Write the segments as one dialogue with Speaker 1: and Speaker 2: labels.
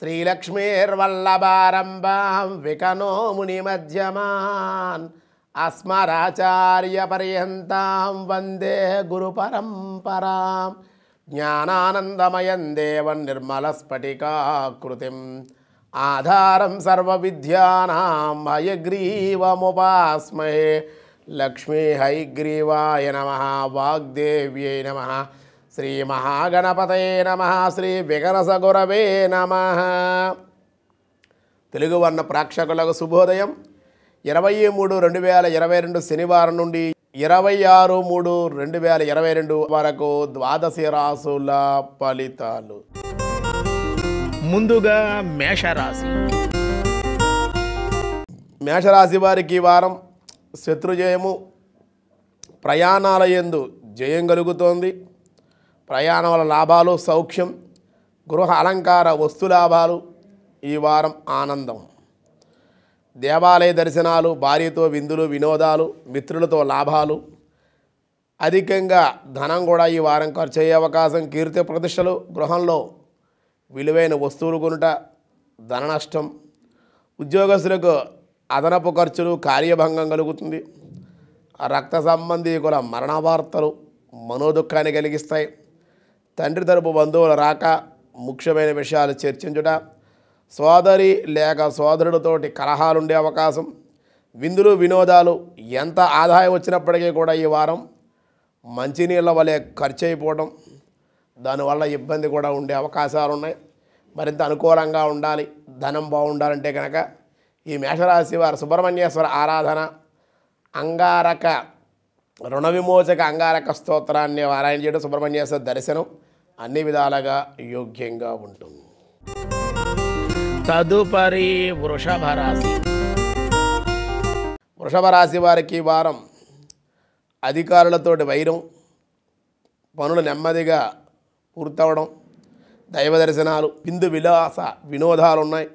Speaker 1: శ్రీలక్ష్మీర్వల్లభారంభాం వికనో మునిమధ్యమాన్ అస్మరాచార్యపర్యంతం వందే గురుపరంపరాం జ్ఞానానందమయం దేవం నిర్మలస్ఫటికాకృతిం ఆధారం సర్వవిద్యానాం హయగ్రీవముపాస్మహే లక్ష్మీ హైగ్రీవాయ నమ వాగ్దేవ్యై నమ శ్రీ మహాగణపతే నమ శ్రీ వికరస గురవే నమ తెలుగు వర్ణ ప్రేక్షకులకు శుభోదయం ఇరవై మూడు రెండు వేల ఇరవై రెండు శనివారం నుండి ఇరవై ఆరు మూడు రెండు వేల ఇరవై రెండు వరకు ద్వాదశి రాసుల ఫలితాలు ముందుగా మేషరాశి మేషరాశి వారికి ఈ వారం శత్రుజయము ప్రయాణాల ఎందు జయం కలుగుతోంది ప్రయాణం వల్ల లాభాలు సౌఖ్యం గృహ అలంకార వస్తు లాభాలు ఈ వారం ఆనందం దేవాలయ దర్శనాలు భార్యతో విందులు వినోదాలు మిత్రులతో లాభాలు అధికంగా ధనం కూడా ఈ వారం ఖర్చు అయ్యే అవకాశం కీర్తి ప్రతిష్టలు గృహంలో విలువైన వస్తువులు కొనుట ధన నష్టం ఉద్యోగస్తులకు అదనపు ఖర్చులు కార్యభంగం కలుగుతుంది రక్త సంబంధీకుల మరణ వార్తలు మనోదుఖాన్ని కలిగిస్తాయి తండ్రి తరపు బంధువుల రాక ముఖ్యమైన విషయాలు చర్చించుట సోదరి లేక సోదరుడితోటి కలహాలుండే అవకాశం విందులు వినోదాలు ఎంత ఆదాయం వచ్చినప్పటికీ కూడా ఈ వారం మంచినీళ్ళ వలె ఖర్చు అయిపోవడం దానివల్ల ఇబ్బంది కూడా ఉండే అవకాశాలు ఉన్నాయి మరింత అనుకూలంగా ఉండాలి ధనం బాగుండాలంటే కనుక ఈ మేషరాశి వారు సుబ్రహ్మణ్యేశ్వర ఆరాధన అంగారక రుణ విమోచక అంగారక స్తోత్రాన్ని వారాయణ చేయడం సుబ్రహ్మణ్యేశ్వర దర్శనం అన్ని విధాలుగా యోగ్యంగా ఉంటుంది తదుపరి వృషభ రాశి వృషభ రాశి వారికి వారం అధికారులతోటి వైరం పనులు నెమ్మదిగా పూర్తవడం దైవ దర్శనాలు బిందు విలాస వినోదాలు ఉన్నాయి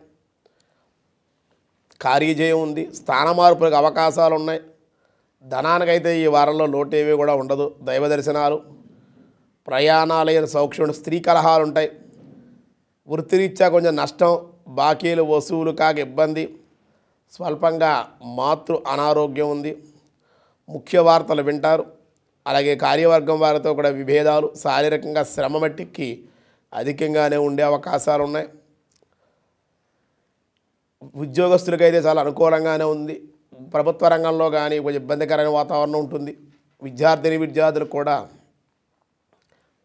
Speaker 1: కార్యజయం ఉంది స్థాన మార్పులకు అవకాశాలు ఉన్నాయి ధనానికైతే ఈ వారంలో లోటేవి కూడా ఉండదు దైవ దర్శనాలు ప్రయాణాలైన సౌక్ష్యం స్త్రీ కలహాలు ఉంటాయి వృత్తిరీత్యా కొంచెం నష్టం బాకీలు వసూలు కాక ఇబ్బంది స్వల్పంగా మాతృ అనారోగ్యం ఉంది ముఖ్య వార్తలు వింటారు అలాగే కార్యవర్గం వారితో కూడా విభేదాలు శారీరకంగా శ్రమ మట్టికి అధికంగానే ఉండే అవకాశాలు ఉన్నాయి ఉద్యోగస్తులకైతే చాలా అనుకూలంగానే ఉంది ప్రభుత్వ రంగంలో కానీ కొంచెం ఇబ్బందికరమైన వాతావరణం ఉంటుంది విద్యార్థిని విద్యార్థులు కూడా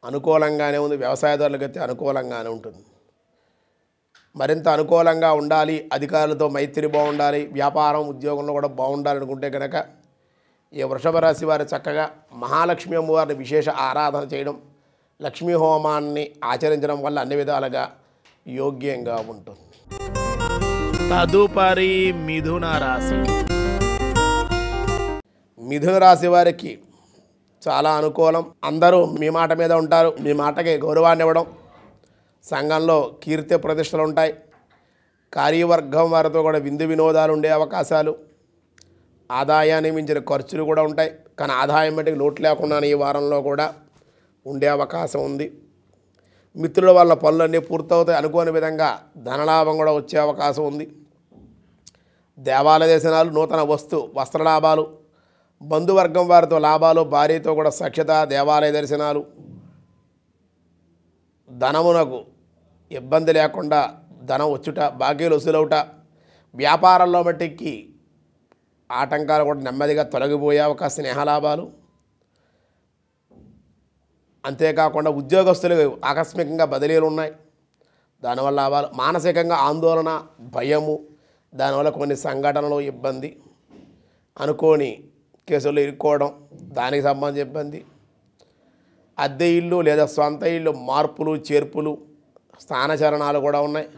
Speaker 1: అనుకూలంగానే ఉంది వ్యవసాయదారుల అయితే అనుకూలంగానే ఉంటుంది మరింత అనుకూలంగా ఉండాలి అధికారులతో మైత్రి బాగుండాలి వ్యాపారం ఉద్యోగంలో కూడా బాగుండాలి అనుకుంటే కనుక ఈ వృషభ రాశి వారు చక్కగా మహాలక్ష్మి అమ్మవారిని విశేష ఆరాధన చేయడం లక్ష్మీ హోమాన్ని ఆచరించడం వల్ల అన్ని విధాలుగా యోగ్యంగా ఉంటుంది తదుపరి మిథున రాశి మిథున రాశి వారికి చాలా అనుకూలం అందరూ మీ మాట మీద ఉంటారు మీ మాటకి గౌరవాన్ని ఇవ్వడం సంఘంలో కీర్తి ప్రతిష్టలు ఉంటాయి కార్యవర్గం వారితో కూడా విందు వినోదాలు ఉండే అవకాశాలు ఆదాయాన్ని మించిన ఖర్చులు కూడా ఉంటాయి కానీ ఆదాయం బట్టి లోటు లేకుండా ఈ వారంలో కూడా ఉండే అవకాశం ఉంది మిత్రుల వల్ల పనులన్నీ పూర్తవుతాయి అనుకోని విధంగా ధనలాభం కూడా వచ్చే అవకాశం ఉంది దేవాలయ దర్శనాలు నూతన వస్తు వస్త్రలాభాలు బంధువర్గం వారితో లాభాలు భార్యతో కూడా సఖ్యత దేవాలయ దర్శనాలు ధనమునకు ఇబ్బంది లేకుండా ధనం వచ్చుట బాకీలు వసూలవుట వ్యాపారంలో మట్టికి ఆటంకాలు కూడా నెమ్మదిగా తొలగిపోయే ఒక స్నేహలాభాలు అంతేకాకుండా ఉద్యోగస్తులు ఆకస్మికంగా బదిలీలు ఉన్నాయి దానివల్ల లాభాలు మానసికంగా ఆందోళన భయము దానివల్ల కొన్ని సంఘటనలు ఇబ్బంది అనుకోని కేసులు ఇరుక్కోవడం దానికి సంబంధించి ఇబ్బంది అద్దె ఇల్లు లేదా సొంత ఇల్లు మార్పులు చేర్పులు స్థానచరణాలు కూడా ఉన్నాయి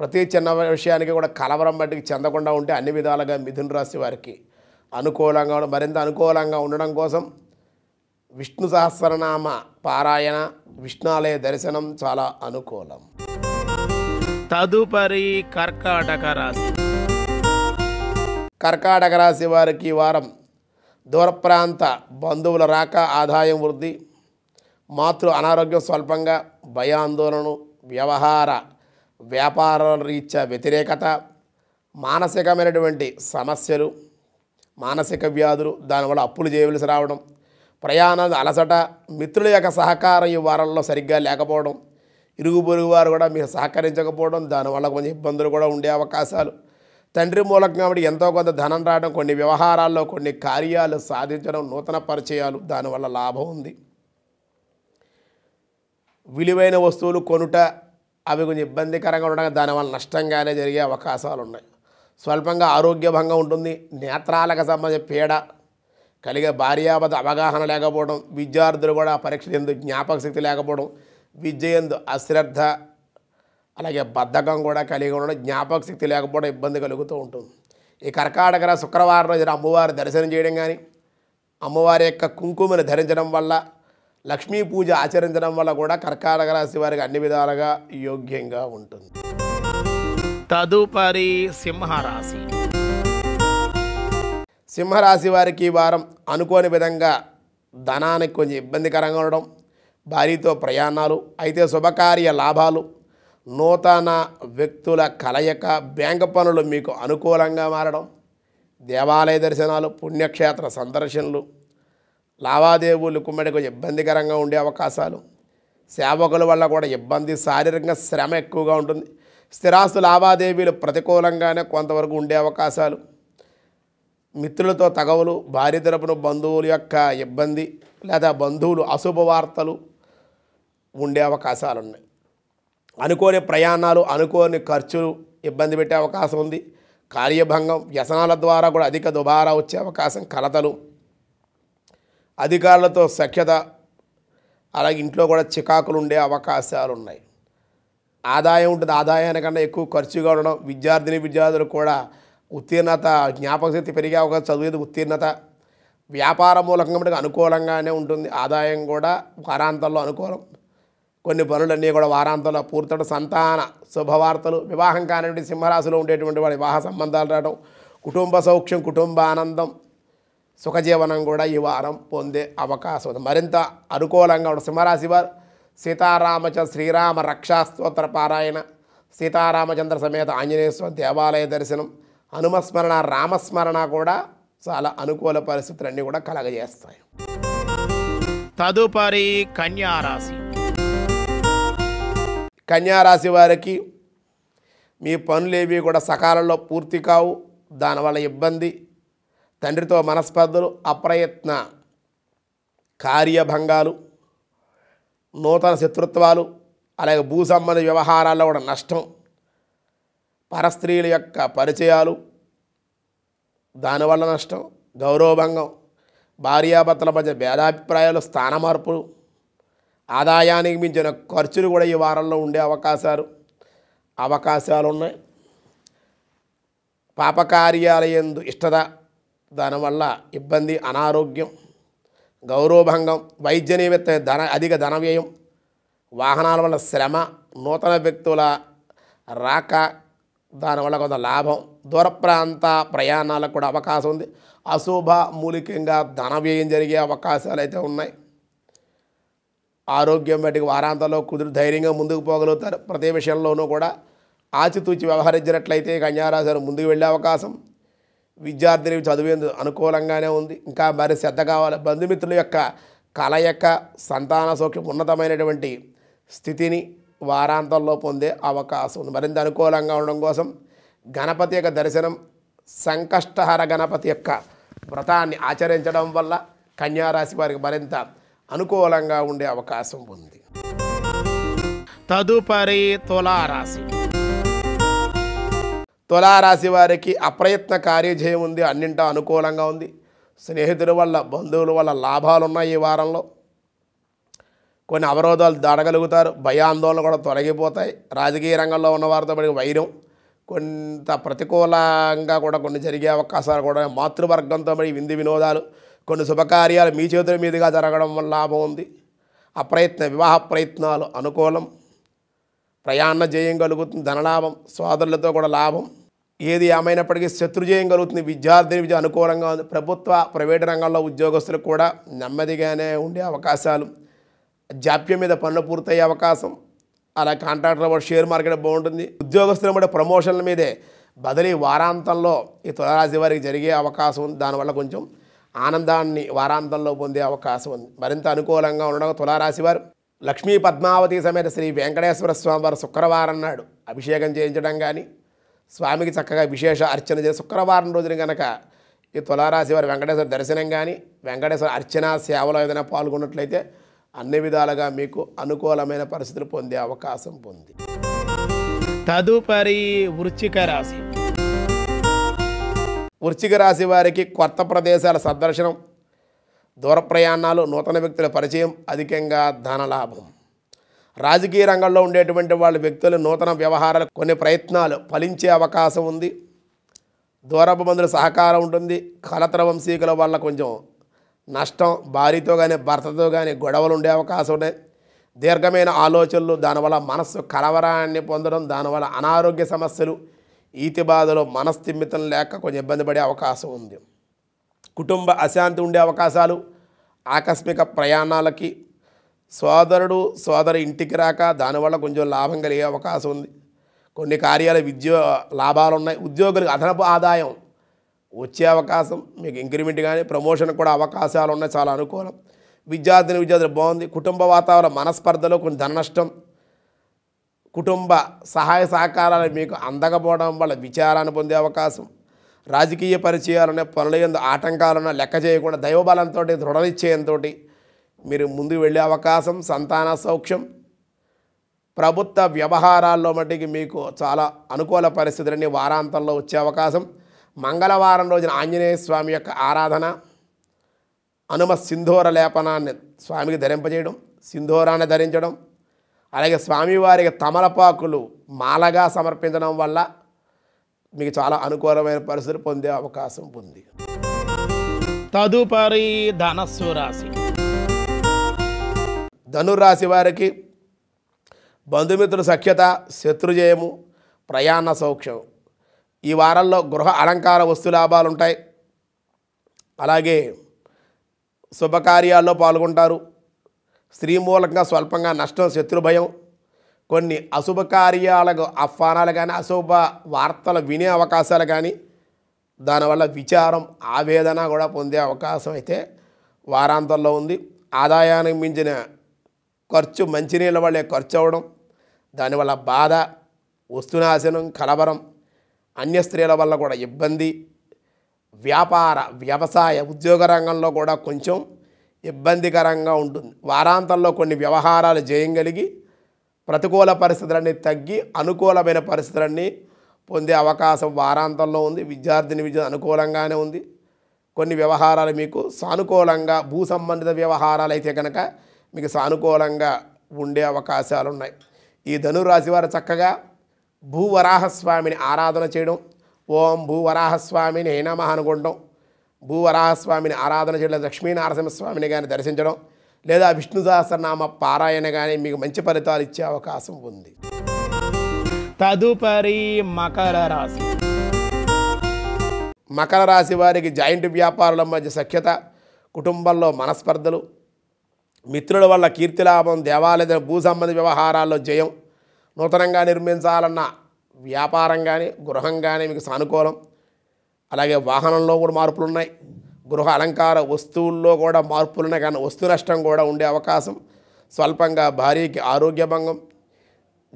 Speaker 1: ప్రతి చిన్న విషయానికి కూడా కలవరం బట్టికి చెందకుండా ఉంటే అన్ని విధాలుగా మిథున రాశి వారికి అనుకూలంగా మరింత అనుకూలంగా ఉండడం కోసం విష్ణు సహస్రనామ పారాయణ విష్ణాలయ దర్శనం చాలా అనుకూలం తదుపరి కర్కాటక రాశి కర్కాటక రాశి వారికి వారం దూరప్రాంత బంధువుల రాక ఆదాయం వృద్ధి మాతృ అనారోగ్యం స్వల్పంగా భయాందోళన వ్యవహార వ్యాపార రీత్యా వ్యతిరేకత మానసికమైనటువంటి సమస్యలు మానసిక వ్యాధులు దానివల్ల అప్పులు చేయవలసి రావడం ప్రయాణాలు అలసట మిత్రుల యొక్క సహకారం ఈ వారంలో సరిగ్గా లేకపోవడం ఇరుగు పొరుగు వారు కూడా మీరు సహకరించకపోవడం దానివల్ల కొంచెం ఇబ్బందులు కూడా ఉండే అవకాశాలు తండ్రి మూలకంగా ఆవిడ ఎంతో కొంత ధనం రావడం కొన్ని వ్యవహారాల్లో కొన్ని కార్యాలు సాధించడం నూతన పరిచయాలు దానివల్ల లాభం ఉంది విలువైన వస్తువులు కొనుట అవి కొంచెం ఇబ్బందికరంగా ఉండడం దానివల్ల నష్టంగానే జరిగే అవకాశాలు ఉన్నాయి స్వల్పంగా ఆరోగ్యభంగా ఉంటుంది నేత్రాలకు సంబంధించిన పీడ కలిగే భార్యాపద అవగాహన లేకపోవడం విద్యార్థులు కూడా పరీక్షలు ఎందు జ్ఞాపక శక్తి లేకపోవడం విద్య ఎందు అశ్రద్ధ అలాగే బద్ధకం కూడా కలిగి ఉండడం జ్ఞాపక శక్తి లేకపోవడం ఇబ్బంది కలుగుతూ ఉంటుంది ఈ కర్కాటక శుక్రవారం రోజున అమ్మవారి దర్శనం చేయడం కానీ అమ్మవారి యొక్క కుంకుమను ధరించడం వల్ల లక్ష్మీ పూజ ఆచరించడం వల్ల కూడా కర్కాటక రాశి వారికి అన్ని విధాలుగా యోగ్యంగా ఉంటుంది తదుపరి సింహరాశి సింహరాశి వారికి వారం అనుకోని విధంగా ధనానికి కొంచెం ఇబ్బందికరంగా ఉండడం భారీతో ప్రయాణాలు అయితే శుభకార్య లాభాలు నూతన వ్యక్తుల కలయిక బ్యాంక్ పనులు మీకు అనుకూలంగా మారడం దేవాలయ దర్శనాలు పుణ్యక్షేత్ర సందర్శనలు లావాదేవీలు కుమ్మడికి ఇబ్బందికరంగా ఉండే అవకాశాలు సేవకుల వల్ల కూడా ఇబ్బంది శారీరకంగా శ్రమ ఎక్కువగా ఉంటుంది స్థిరాస్తు లావాదేవీలు ప్రతికూలంగానే కొంతవరకు ఉండే అవకాశాలు మిత్రులతో తగవులు భార్య తరపున బంధువుల యొక్క ఇబ్బంది లేదా బంధువులు అశుభ వార్తలు ఉండే అవకాశాలు ఉన్నాయి అనుకోని ప్రయాణాలు అనుకోని ఖర్చులు ఇబ్బంది పెట్టే అవకాశం ఉంది కార్యభంగం వ్యసనాల ద్వారా కూడా అధిక దుబారా వచ్చే అవకాశం కలతలు అధికారులతో సఖ్యత అలాగే ఇంట్లో కూడా చికాకులు ఉండే అవకాశాలు ఉన్నాయి ఆదాయం ఉంటుంది ఆదాయానికన్నా ఎక్కువ ఖర్చుగా ఉండడం విద్యార్థిని విద్యార్థులు కూడా ఉత్తీర్ణత జ్ఞాపక శక్తి పెరిగే అవకాశం చదివేది ఉత్తీర్ణత వ్యాపార మూలకంగా అనుకూలంగానే ఉంటుంది ఆదాయం కూడా వారాంతంలో అనుకూలం కొన్ని పనులన్నీ కూడా వారాంతంలో పూర్తడం సంతాన శుభవార్తలు వివాహం కానివ్వండి సింహరాశిలో ఉండేటువంటి వాడి వివాహ సంబంధాలు రావడం కుటుంబ సౌఖ్యం కుటుంబ ఆనందం సుఖజీవనం కూడా ఈ వారం పొందే అవకాశం ఉంది మరింత అనుకూలంగా ఉండే సింహరాశి వారు సీతారామచంద్ర శ్రీరామ రక్షాస్తోత్ర పారాయణ సీతారామచంద్ర సమేత ఆంజనేయ స్వామి దేవాలయ దర్శనం హనుమస్మరణ రామస్మరణ కూడా చాలా అనుకూల పరిస్థితులన్నీ కూడా కలగజేస్తాయి తదుపరి కన్యారాశి కన్యారాశి వారికి మీ పనులు ఏవి కూడా సకాలంలో పూర్తి కావు దానివల్ల ఇబ్బంది తండ్రితో మనస్పర్ధలు అప్రయత్న కార్యభంగాలు నూతన శత్రుత్వాలు అలాగే భూ సంబంధ వ్యవహారాల్లో కూడా నష్టం పరస్త్రీల యొక్క పరిచయాలు దానివల్ల నష్టం గౌరవభంగం భార్యాభర్తల మధ్య భేదాభిప్రాయాలు స్థానమార్పులు ఆదాయానికి మించిన ఖర్చులు కూడా ఈ వారంలో ఉండే అవకాశాలు అవకాశాలు ఉన్నాయి పాపకార్యాలయందు ఇష్టత దానివల్ల ఇబ్బంది అనారోగ్యం గౌరవభంగం వైద్య నిమిత్త ధన అధిక ధన వ్యయం వాహనాల వల్ల శ్రమ నూతన వ్యక్తుల రాక దానివల్ల కొంత లాభం దూర ప్రాంత ప్రయాణాలకు కూడా అవకాశం ఉంది అశుభ మూలికంగా ధన వ్యయం జరిగే అవకాశాలు అయితే ఉన్నాయి ఆరోగ్యం వాటికి వారాంతంలో కుదురు ధైర్యంగా ముందుకు పోగలుగుతారు ప్రతి విషయంలోనూ కూడా ఆచితూచి వ్యవహరించినట్లయితే కన్యారాశిని ముందుకు వెళ్ళే అవకాశం విద్యార్థిని చదివేందు అనుకూలంగానే ఉంది ఇంకా మరి శ్రద్ధ కావాలి బంధుమిత్రుల యొక్క కళ యొక్క సంతాన సౌఖ్యం ఉన్నతమైనటువంటి స్థితిని వారాంతంలో పొందే అవకాశం ఉంది మరింత అనుకూలంగా ఉండడం కోసం గణపతి యొక్క దర్శనం సంకష్టహర గణపతి యొక్క వ్రతాన్ని ఆచరించడం వల్ల కన్యారాశి వారికి మరింత అనుకూలంగా ఉండే అవకాశం ఉంది తదుపరి తులారాశి తులారాశి వారికి అప్రయత్న కార్యజయం ఉంది అన్నింటా అనుకూలంగా ఉంది స్నేహితుల వల్ల బంధువుల వల్ల లాభాలు ఉన్నాయి ఈ వారంలో కొన్ని అవరోధాలు దాడగలుగుతారు భయాందోళన కూడా తొలగిపోతాయి రాజకీయ రంగంలో ఉన్నవారితో పాటు వైరం కొంత ప్రతికూలంగా కూడా కొన్ని జరిగే అవకాశాలు కూడా మాతృవర్గంతో మరి వింది వినోదాలు కొన్ని శుభకార్యాలు మీ చేతుల మీదుగా జరగడం వల్ల లాభం ఉంది అప్రయత్న వివాహ ప్రయత్నాలు అనుకూలం ప్రయాణ జయం కలుగుతుంది ధనలాభం సోదరులతో కూడా లాభం ఏది ఏమైనప్పటికీ శత్రుజయం కలుగుతుంది విద్యార్థి విద్య అనుకూలంగా ఉంది ప్రభుత్వ ప్రైవేటు రంగంలో ఉద్యోగస్తులు కూడా నెమ్మదిగానే ఉండే అవకాశాలు జాప్యం మీద పనులు పూర్తయ్యే అవకాశం అలా కాంట్రాక్టర్ షేర్ మార్కెట్ బాగుంటుంది ఉద్యోగస్తులు కూడా ప్రమోషన్ల మీదే బదిలీ వారాంతంలో ఈ తులరాశి వారికి జరిగే అవకాశం ఉంది దానివల్ల కొంచెం ఆనందాన్ని వారాంతంలో పొందే అవకాశం ఉంది మరింత అనుకూలంగా ఉండడం తులారాశివారు లక్ష్మీ పద్మావతి సమేత శ్రీ వెంకటేశ్వర స్వామి వారు శుక్రవారం నాడు అభిషేకం చేయించడం కానీ స్వామికి చక్కగా విశేష అర్చన చేసి శుక్రవారం రోజున కనుక ఈ తులారాశి వారి వెంకటేశ్వర దర్శనం కానీ వెంకటేశ్వర అర్చన సేవలో ఏదైనా పాల్గొన్నట్లయితే అన్ని విధాలుగా మీకు అనుకూలమైన పరిస్థితులు పొందే అవకాశం పొంది తదుపరి వృచ్చిక రాశి వృశ్చిక రాశి వారికి కొత్త ప్రదేశాల సందర్శనం దూర ప్రయాణాలు నూతన వ్యక్తుల పరిచయం అధికంగా ధనలాభం రాజకీయ రంగంలో ఉండేటువంటి వాళ్ళ వ్యక్తులు నూతన వ్యవహారాలు కొన్ని ప్రయత్నాలు ఫలించే అవకాశం ఉంది దూరపు మందుల సహకారం ఉంటుంది కలతర వంశీకుల వల్ల కొంచెం నష్టం భార్యతో కానీ భర్తతో కానీ గొడవలు ఉండే అవకాశం ఉన్నాయి దీర్ఘమైన ఆలోచనలు దానివల్ల మనస్సు కలవరాన్ని పొందడం దానివల్ల అనారోగ్య సమస్యలు ఈతి బాధలో మనస్థిమితం లేక కొంచెం ఇబ్బంది పడే అవకాశం ఉంది కుటుంబ అశాంతి ఉండే అవకాశాలు ఆకస్మిక ప్రయాణాలకి సోదరుడు సోదరు ఇంటికి రాక దానివల్ల కొంచెం లాభం కలిగే అవకాశం ఉంది కొన్ని కార్యాల విద్యో లాభాలు ఉన్నాయి ఉద్యోగులకు అదనపు ఆదాయం వచ్చే అవకాశం మీకు ఇంక్రిమెంట్ కానీ ప్రమోషన్ కూడా అవకాశాలు ఉన్నాయి చాలా అనుకూలం విద్యార్థిని విద్యార్థులు బాగుంది కుటుంబ వాతావరణ మనస్పర్ధలో కొన్ని ధన నష్టం కుటుంబ సహాయ సహకారాలు మీకు అందకపోవడం వల్ల విచారాన్ని పొందే అవకాశం రాజకీయ పరిచయాలనే పనుల ఎందు ఆటంకాలను లెక్క చేయకుండా దైవబలంతో దృఢనిశ్చయంతో మీరు ముందుకు వెళ్ళే అవకాశం సంతాన సౌఖ్యం ప్రభుత్వ వ్యవహారాల్లో మటుకి మీకు చాలా అనుకూల పరిస్థితులని వారాంతంలో వచ్చే అవకాశం మంగళవారం రోజున ఆంజనేయ స్వామి యొక్క ఆరాధన అనుమ సింధూర లేపనాన్ని స్వామికి ధరింపజేయడం సింధూరాన్ని ధరించడం అలాగే స్వామివారికి తమలపాకులు మాలగా సమర్పించడం వల్ల మీకు చాలా అనుకూలమైన పరిస్థితి పొందే అవకాశం ఉంది తదుపరి ధనస్సు రాశి ధనురాశి వారికి బంధుమిత్రుల సఖ్యత శత్రుజయము ప్రయాణ సౌఖ్యం ఈ వారంలో గృహ అలంకార వస్తు లాభాలు ఉంటాయి అలాగే శుభకార్యాల్లో పాల్గొంటారు స్త్రీ మూలంగా స్వల్పంగా నష్టం శత్రుభయం కొన్ని అశుభ కార్యాలకు ఆహ్వానాలు కానీ అశుభ వార్తలు వినే అవకాశాలు కానీ దానివల్ల విచారం ఆవేదన కూడా పొందే అవకాశం అయితే వారాంతంలో ఉంది ఆదాయానికి మించిన ఖర్చు మంచినీళ్ళ వల్లే ఖర్చు అవ్వడం దానివల్ల బాధ వస్తునాశనం కలవరం అన్య స్త్రీల వల్ల కూడా ఇబ్బంది వ్యాపార వ్యవసాయ ఉద్యోగ రంగంలో కూడా కొంచెం ఇబ్బందికరంగా ఉంటుంది వారాంతంలో కొన్ని వ్యవహారాలు చేయగలిగి ప్రతికూల పరిస్థితులన్నీ తగ్గి అనుకూలమైన పరిస్థితులన్నీ పొందే అవకాశం వారాంతంలో ఉంది విద్యార్థిని విద్య అనుకూలంగానే ఉంది కొన్ని వ్యవహారాలు మీకు సానుకూలంగా భూ సంబంధిత వ్యవహారాలు అయితే కనుక మీకు సానుకూలంగా ఉండే అవకాశాలు ఉన్నాయి ఈ ధనురాశి వారు చక్కగా భూవరాహస్వామిని ఆరాధన చేయడం ఓం భూవరాహస్వామిని హైనామహ అనుకుంటాం భూవరాహస్వామిని ఆరాధన చేయడం స్వామిని కానీ దర్శించడం లేదా విష్ణు సహస్రనామ పారాయణ కానీ మీకు మంచి ఫలితాలు ఇచ్చే అవకాశం ఉంది తదుపరి మకర రాశి మకర రాశి వారికి జాయింట్ వ్యాపారుల మధ్య సఖ్యత కుటుంబంలో మనస్పర్ధలు మిత్రుల వల్ల కీర్తిలాభం దేవాలయ భూ సంబంధ వ్యవహారాల్లో జయం నూతనంగా నిర్మించాలన్న వ్యాపారం కానీ గృహం కానీ మీకు సానుకూలం అలాగే వాహనంలో కూడా మార్పులు ఉన్నాయి గృహ అలంకార వస్తువుల్లో కూడా మార్పులు ఉన్నాయి కానీ వస్తు నష్టం కూడా ఉండే అవకాశం స్వల్పంగా భారీకి ఆరోగ్య భంగం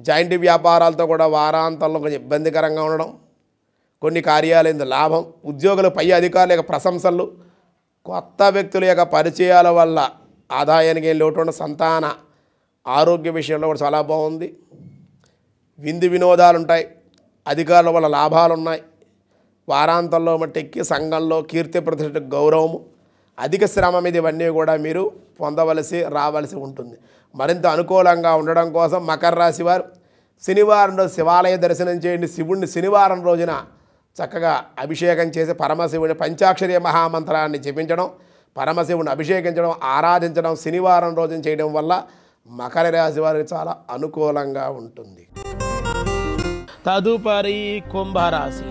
Speaker 1: జాయింట్ వ్యాపారాలతో కూడా వారాంతంలో కొంచెం ఇబ్బందికరంగా ఉండడం కొన్ని కార్యాలయం లాభం ఉద్యోగుల పై అధికారుల యొక్క ప్రశంసలు కొత్త వ్యక్తుల యొక్క పరిచయాల వల్ల ఆదాయానికి ఏం లోటు సంతాన ఆరోగ్య విషయంలో కూడా చాలా బాగుంది విందు వినోదాలు ఉంటాయి అధికారుల వల్ల లాభాలు ఉన్నాయి వారాంతంలో మట్టెక్కి సంఘంలో కీర్తి ప్రతిష్ట గౌరవము అధిక శ్రమ మీద ఇవన్నీ కూడా మీరు పొందవలసి రావలసి ఉంటుంది మరింత అనుకూలంగా ఉండడం కోసం మకర రాశి వారు శనివారం రోజు శివాలయ దర్శనం చేయండి శివుణ్ణి శనివారం రోజున చక్కగా అభిషేకం చేసి పరమశివుని పంచాక్షరి మహామంత్రాన్ని జపించడం పరమశివుని అభిషేకించడం ఆరాధించడం శనివారం రోజున చేయడం వల్ల మకర రాశి వారికి చాలా అనుకూలంగా ఉంటుంది తదుపరి కుంభరాశి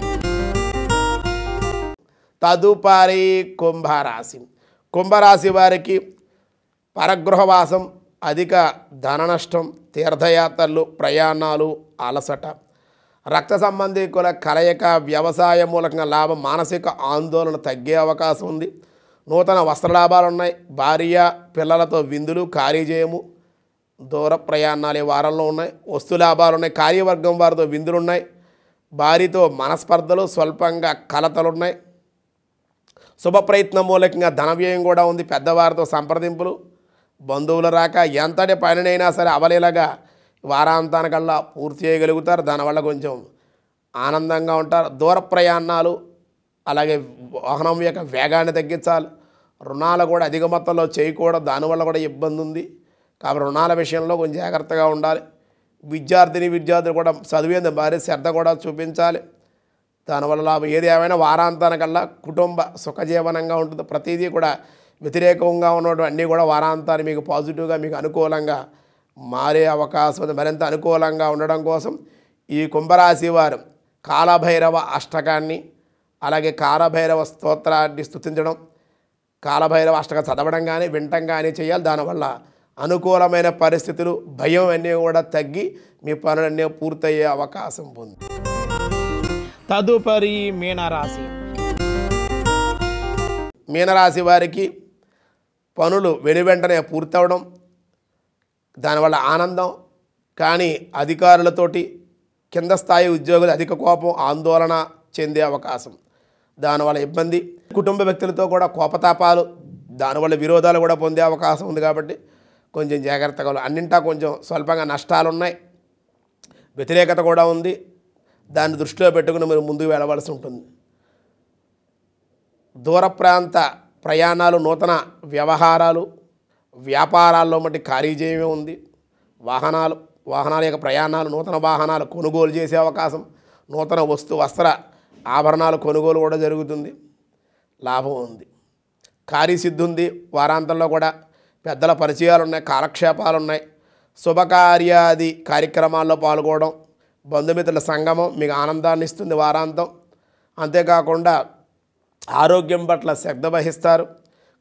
Speaker 1: తదుపరి కుంభరాశి కుంభరాశి వారికి పరగృహవాసం అధిక ధన నష్టం తీర్థయాత్రలు ప్రయాణాలు అలసట రక్త సంబంధికుల కలయిక వ్యవసాయ మూలకంగా లాభం మానసిక ఆందోళన తగ్గే అవకాశం ఉంది నూతన వస్త్రలాభాలు ఉన్నాయి భార్య పిల్లలతో విందులు కార్యజయము దూర ప్రయాణాలు వారంలో ఉన్నాయి వస్తు లాభాలు ఉన్నాయి కార్యవర్గం వారితో విందులు ఉన్నాయి భార్యతో మనస్పర్ధలు స్వల్పంగా కలతలు ఉన్నాయి శుభప్రయత్నం మూలకంగా ధన వ్యయం కూడా ఉంది పెద్దవారితో సంప్రదింపులు బంధువుల రాక ఎంతటి పనినైనా సరే అవలేలాగా వారాంతానికల్లా పూర్తి చేయగలుగుతారు దానివల్ల కొంచెం ఆనందంగా ఉంటారు దూర ప్రయాణాలు అలాగే వాహనం యొక్క వేగాన్ని తగ్గించాలి రుణాలు కూడా అధిక మొత్తంలో చేయకూడదు దానివల్ల కూడా ఇబ్బంది ఉంది కాబట్టి రుణాల విషయంలో కొంచెం జాగ్రత్తగా ఉండాలి విద్యార్థిని విద్యార్థులు కూడా చదివేందుకు భారీ శ్రద్ధ కూడా చూపించాలి దానివల్ల లాభం ఏది ఏమైనా వారాంతానికల్లా కుటుంబ సుఖజీవనంగా ఉంటుంది ప్రతిదీ కూడా వ్యతిరేకంగా ఉన్నటువంటి అన్నీ కూడా వారాంతాన్ని మీకు పాజిటివ్గా మీకు అనుకూలంగా మారే అవకాశం మరింత అనుకూలంగా ఉండడం కోసం ఈ కుంభరాశి వారు కాలభైరవ అష్టకాన్ని అలాగే కాలభైరవ స్తోత్రాన్ని స్థుతించడం కాలభైరవ అష్టకం చదవడం కానీ వినటం కానీ చేయాలి దానివల్ల అనుకూలమైన పరిస్థితులు భయం అన్నీ కూడా తగ్గి మీ పనులన్నీ పూర్తయ్యే అవకాశం ఉంది తదుపరి మీనరాశి మీనరాశి వారికి పనులు వెనువెంటనే పూర్తవడం దానివల్ల ఆనందం కానీ అధికారులతోటి కింద స్థాయి ఉద్యోగులు అధిక కోపం ఆందోళన చెందే అవకాశం దానివల్ల ఇబ్బంది కుటుంబ వ్యక్తులతో కూడా కోపతాపాలు దానివల్ల విరోధాలు కూడా పొందే అవకాశం ఉంది కాబట్టి కొంచెం జాగ్రత్తగా అన్నింటా కొంచెం స్వల్పంగా నష్టాలు ఉన్నాయి వ్యతిరేకత కూడా ఉంది దాన్ని దృష్టిలో పెట్టుకుని మీరు ముందుకు వెళ్ళవలసి ఉంటుంది దూర ప్రాంత ప్రయాణాలు నూతన వ్యవహారాలు వ్యాపారాల్లో మట్టి ఖారీజయమే ఉంది వాహనాలు వాహనాల యొక్క ప్రయాణాలు నూతన వాహనాలు కొనుగోలు చేసే అవకాశం నూతన వస్తు వస్త్ర ఆభరణాలు కొనుగోలు కూడా జరుగుతుంది లాభం ఉంది కార్యసిద్ధి ఉంది వారాంతంలో కూడా పెద్దల పరిచయాలు ఉన్నాయి కాలక్షేపాలు ఉన్నాయి శుభకార్యాది కార్యక్రమాల్లో పాల్గొనడం బంధుమిత్రుల సంగమం మీకు ఆనందాన్ని ఇస్తుంది వారాంతం అంతేకాకుండా ఆరోగ్యం పట్ల శ్రద్ధ వహిస్తారు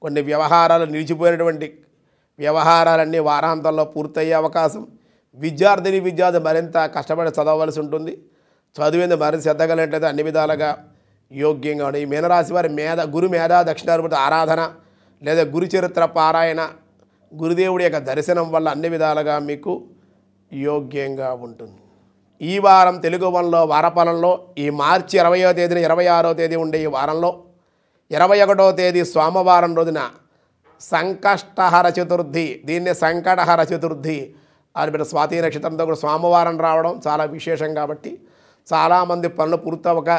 Speaker 1: కొన్ని వ్యవహారాలు నిలిచిపోయినటువంటి వ్యవహారాలన్నీ వారాంతంలో పూర్తయ్యే అవకాశం విద్యార్థిని విద్యార్థి మరింత కష్టపడి చదవవలసి ఉంటుంది చదివింది మరింత కలిగినట్లయితే అన్ని విధాలుగా యోగ్యంగా ఉండే ఈ మీనరాశి వారి మేధ గురు మేధా దక్షిణారూపతి ఆరాధన లేదా గురు చరిత్ర పారాయణ గురుదేవుడి యొక్క దర్శనం వల్ల అన్ని విధాలుగా మీకు యోగ్యంగా ఉంటుంది ఈ వారం తెలుగు వన్లో వారపాలంలో ఈ మార్చి ఇరవయో తేదీన ఇరవై ఆరో తేదీ ఉండే ఈ వారంలో ఇరవై ఒకటో తేదీ సోమవారం రోజున సంకష్టహర చతుర్థి దీన్ని సంకటహర చతుర్థి అని బిడ్డ స్వాతి నక్షత్రంతో కూడా సోమవారం రావడం చాలా విశేషం కాబట్టి చాలామంది పనులు పూర్తవక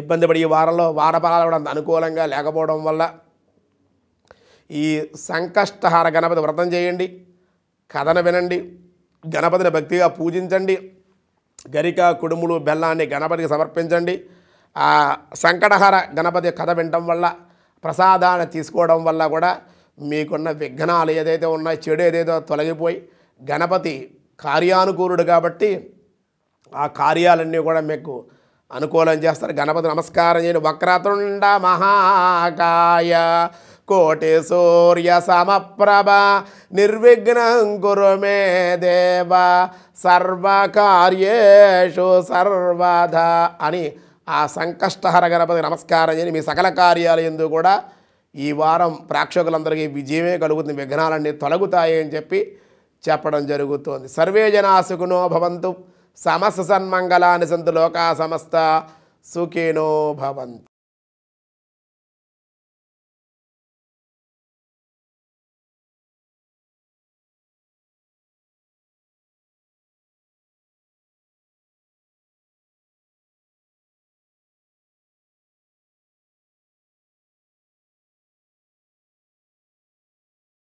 Speaker 1: ఇబ్బంది పడి ఈ వారంలో వారఫలాలు కూడా అనుకూలంగా లేకపోవడం వల్ల ఈ సంకష్టహార గణపతి వ్రతం చేయండి కథను వినండి గణపతిని భక్తిగా పూజించండి గరిక కుడుములు బెల్లాన్ని గణపతికి సమర్పించండి ఆ సంకటహర గణపతి కథ వినటం వల్ల ప్రసాదాన్ని తీసుకోవడం వల్ల కూడా మీకున్న విఘ్నాలు ఏదైతే ఉన్నాయో చెడు ఏదైతే తొలగిపోయి గణపతి కార్యానుకూలుడు కాబట్టి ఆ కార్యాలన్నీ కూడా మీకు అనుకూలం చేస్తారు గణపతి నమస్కారం చేయండి వక్రతుండ మహాకాయ కోటి సూర్య సమప్రభ నిర్విఘ్నం కురు మే దేవ సర్వకార్యేషు సర్వధ అని ఆ సంకష్టహర గణపతి నమస్కారం చేయని మీ సకల కార్యాలయందు కూడా ఈ వారం ప్రేక్షకులందరికీ విజయమే కలుగుతుంది విఘ్నాలన్నీ తొలగుతాయి అని చెప్పి చెప్పడం జరుగుతోంది సర్వే జనాశుకునో భవంతు సమస్త సన్మంగళాని సంతు లోకా సమస్త సుఖినో భవంతు